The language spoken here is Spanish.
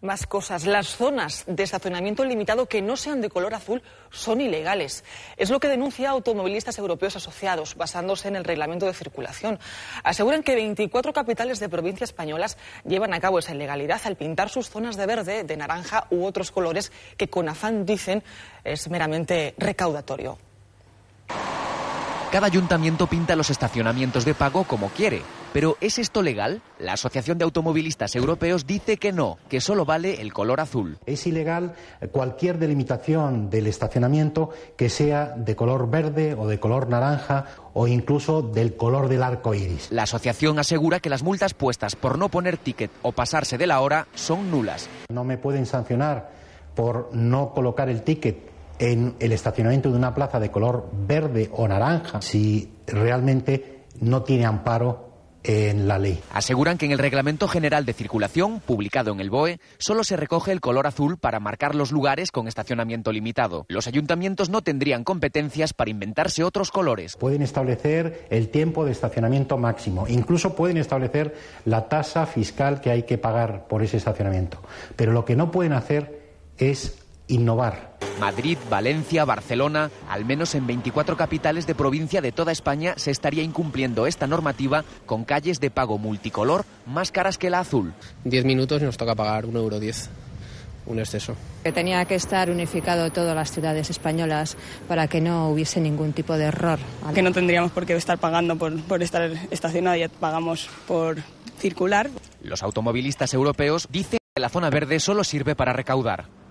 Más cosas. Las zonas de estacionamiento limitado que no sean de color azul son ilegales. Es lo que denuncia automovilistas europeos asociados, basándose en el reglamento de circulación. Aseguran que veinticuatro capitales de provincias españolas llevan a cabo esa ilegalidad al pintar sus zonas de verde, de naranja u otros colores que con afán dicen es meramente recaudatorio. Cada ayuntamiento pinta los estacionamientos de pago como quiere. Pero ¿es esto legal? La Asociación de Automovilistas Europeos dice que no, que solo vale el color azul. Es ilegal cualquier delimitación del estacionamiento que sea de color verde o de color naranja o incluso del color del arco iris. La asociación asegura que las multas puestas por no poner ticket o pasarse de la hora son nulas. No me pueden sancionar por no colocar el ticket en el estacionamiento de una plaza de color verde o naranja si realmente no tiene amparo en la ley. Aseguran que en el Reglamento General de Circulación, publicado en el BOE, solo se recoge el color azul para marcar los lugares con estacionamiento limitado. Los ayuntamientos no tendrían competencias para inventarse otros colores. Pueden establecer el tiempo de estacionamiento máximo, incluso pueden establecer la tasa fiscal que hay que pagar por ese estacionamiento. Pero lo que no pueden hacer es innovar Madrid, Valencia, Barcelona, al menos en 24 capitales de provincia de toda España se estaría incumpliendo esta normativa con calles de pago multicolor más caras que la azul. 10 minutos y nos toca pagar un euro. diez, un exceso. Que tenía que estar unificado todas las ciudades españolas para que no hubiese ningún tipo de error. Que no tendríamos por qué estar pagando por, por estar estacionado, y pagamos por circular. Los automovilistas europeos dicen que la zona verde solo sirve para recaudar.